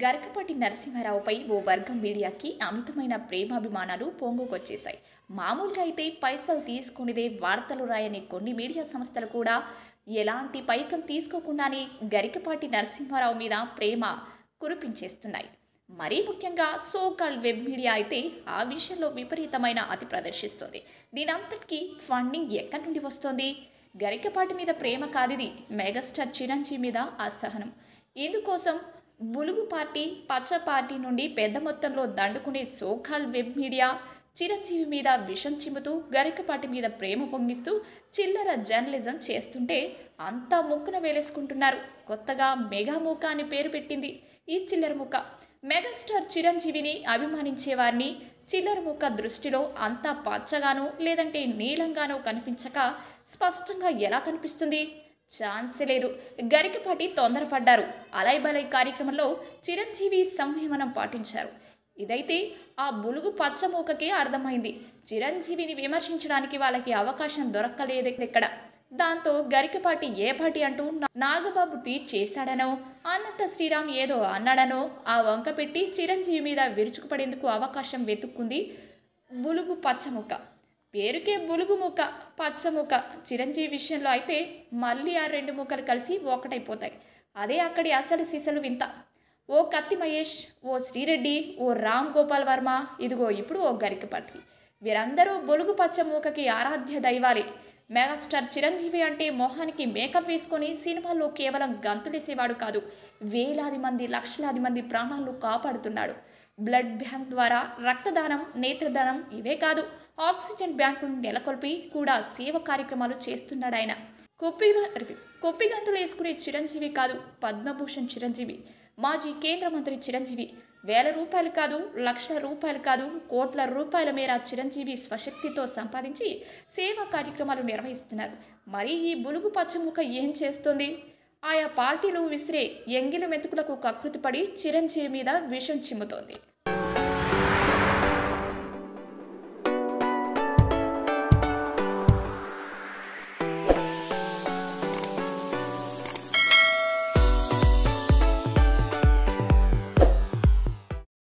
గరకపాటి నరసింహారావుపై ఓ వర్గం మీడియాకి అమితమైన ప్రేమాభిమానాలు పొంగుకొచ్చేశాయి మామూలుగా అయితే పైసలు తీసుకునేదే వార్తలు రాయని కొన్ని మీడియా సంస్థలు కూడా ఎలాంటి పైకం తీసుకోకుండానే గరికపాటి నరసింహారావు మీద ప్రేమ కురిపించేస్తున్నాయి మరీ ముఖ్యంగా సోకాల్ వెబ్ మీడియా అయితే ఆ విషయంలో విపరీతమైన అతి ప్రదర్శిస్తుంది దీనంతటికీ ఫండింగ్ ఎక్కడి నుండి వస్తుంది గరికపాటి మీద ప్రేమ కాదిది మెగాస్టార్ చిరంజీవి మీద అసహనం ఇందుకోసం బులుగు పార్టీ పచ్చ పార్టీ నుండి పెద్ద మొత్తంలో దండుకునే సోఖాల్ వెబ్ మీడియా చిరంజీవి మీద విషం చిమ్ముతూ గరికపాటి మీద ప్రేమ పొంగిస్తూ చిల్లర జర్నలిజం చేస్తుంటే అంతా ముక్కున వేలేసుకుంటున్నారు కొత్తగా మెగా మూక అని పేరు పెట్టింది ఈ చిల్లర ముక్క మెగాస్టార్ చిరంజీవిని అభిమానించే వారిని చిల్లర ముక్క దృష్టిలో అంతా పచ్చగానో లేదంటే నీలంగానో కనిపించక స్పష్టంగా ఎలా కనిపిస్తుంది ఛాన్స్ లేదు గరికపాటి తొందరపడ్డారు అలైబలై కార్యక్రమంలో చిరంజీవి సంయమనం పాటించారు ఇదైతే ఆ బులుగు పచ్చమూకకే అర్థమైంది చిరంజీవిని విమర్శించడానికి వాళ్ళకి అవకాశం దొరకలేదు ఇక్కడ దాంతో గరికపాటి ఏపాటి అంటూ నాగబాబు ట్వీట్ చేశాడనో అనంత శ్రీరామ్ ఏదో అన్నాడనో ఆ వంక పెట్టి చిరంజీవి మీద విరుచుకుపడేందుకు అవకాశం వెతుక్కుంది బులుగు పచ్చముక్క పేరుకే బులుగు ముక్క ముక్క చిరంజీవి విషయంలో అయితే మళ్ళీ ఆ రెండు ముక్కలు కలిసి ఒకటైపోతాయి అదే అక్కడి అసలు సీసలు వింత ఓ కత్తి మహేష్ ఓ శ్రీరెడ్డి ఓ రామ్ గోపాల్ వర్మ ఇదిగో ఇప్పుడు ఓ గరికపాటి వీరందరూ బొలుగు పచ్చ మూకకి ఆరాధ్య దైవాలి మెగాస్టార్ చిరంజీవి అంటే మొహానికి మేకప్ వేసుకొని సినిమాల్లో కేవలం గంతులేసేవాడు కాదు వేలాది మంది లక్షలాది మంది ప్రాణాలు కాపాడుతున్నాడు బ్లడ్ బ్యాంక్ ద్వారా రక్తదానం నేత్రదానం ఇవే కాదు ఆక్సిజన్ బ్యాంకులను నెలకొల్పి కూడా సేవ కార్యక్రమాలు చేస్తున్నాడు ఆయన కొప్పి కుప్పిగంతులు వేసుకునే చిరంజీవి కాదు పద్మభూషణ్ చిరంజీవి మాజీ కేంద్ర మంత్రి చిరంజీవి వేల రూపాయలు కాదు లక్షల రూపాయలు కాదు కోట్ల రూపాయల మేర చిరంజీవి స్వశక్తితో సంపాదించి సేవా కార్యక్రమాలు నిర్వహిస్తున్నారు మరి ఈ బులుగు పచ్చముఖ ఏం చేస్తుంది ఆయా పార్టీలు విసిరే ఎంగిలి మెతుకులకు కకృతిపడి చిరంజీవి మీద విషం చిమ్ముతోంది